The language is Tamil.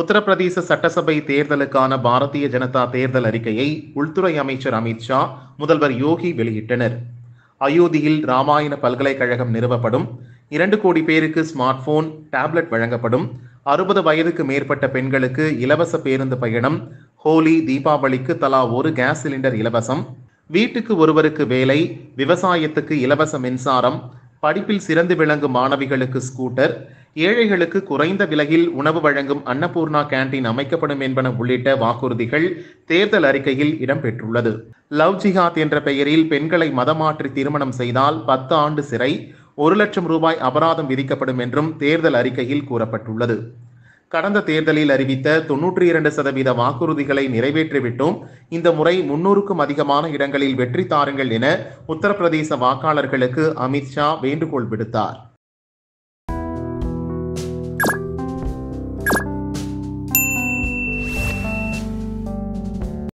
உத்தரப்பிரதேச சட்டசபை தேர்தலுக்கான பாரதிய ஜனதா தேர்தல் அறிக்கையை உள்துறை அமைச்சர் அமித்ஷா முதல்வர் யோகி வெளியிட்டனர் அயோத்தியில் ராமாயண பல்கலைக்கழகம் நிறுவப்படும் இரண்டு கோடி பேருக்கு ஸ்மார்ட் போன் டேப்லெட் வழங்கப்படும் அறுபது வயதுக்கு மேற்பட்ட பெண்களுக்கு இலவச பேருந்து பயணம் ஹோலி தீபாவளிக்கு தலா ஒரு கேஸ் சிலிண்டர் இலவசம் வீட்டுக்கு ஒருவருக்கு வேலை விவசாயத்துக்கு இலவச மின்சாரம் படிப்பில் சிறந்து விளங்கும் மாணவிகளுக்கு ஸ்கூட்டர் ஏழைகளுக்கு குறைந்த விலையில் உணவு வழங்கும் அன்னபூர்ணா கேண்டீன் அமைக்கப்படும் என்பன உள்ளிட்ட வாக்குறுதிகள் தேர்தல் அறிக்கையில் இடம்பெற்றுள்ளது லவ் ஜிஹாத் என்ற பெயரில் பெண்களை மதமாற்றி திருமணம் செய்தால் பத்து ஆண்டு சிறை ஒரு லட்சம் ரூபாய் அபராதம் விதிக்கப்படும் என்றும் தேர்தல் அறிக்கையில் கூறப்பட்டுள்ளது கடந்த தேர்தலில் அறிவித்த தொன்னூற்றி இரண்டு சதவீத வாக்குறுதிகளை நிறைவேற்றிவிட்டும் இந்த முறை முன்னூறுக்கும் அதிகமான இடங்களில் வெற்றி தாருங்கள் என உத்தரப்பிரதேச வாக்காளர்களுக்கு அமித்ஷா வேண்டுகோள் விடுத்தார்